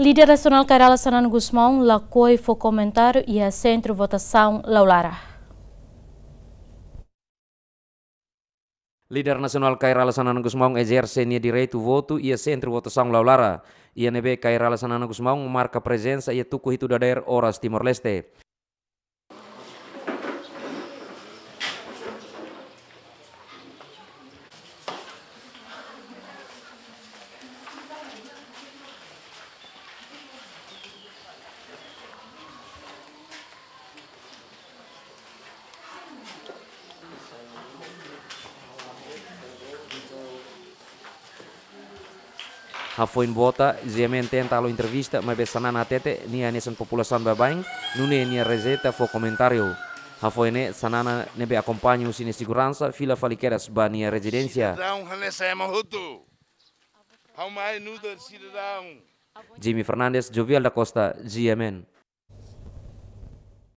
Líder Nacional Carala Sanan Guzmão lacou foi comentário e a centro votação laulara. Líder Nasional Kairala Sanan Gusmaung exerce nia direito voto ia sentri votação laulara. Ia nebe Kairala Sanan Gusmaung marca presença ia tuku hitu dader oras Timor Leste. a Bota embora, ziamente tenta lo entrevista, mas besanan hatete, ni a nesen população babain, nune ni a reseta foi comentário. A foi ne sanana nebe acompanha o sine segurança, fila faliqueras ba ni a Jimmy Fernandes, Jovial da Costa, GMN.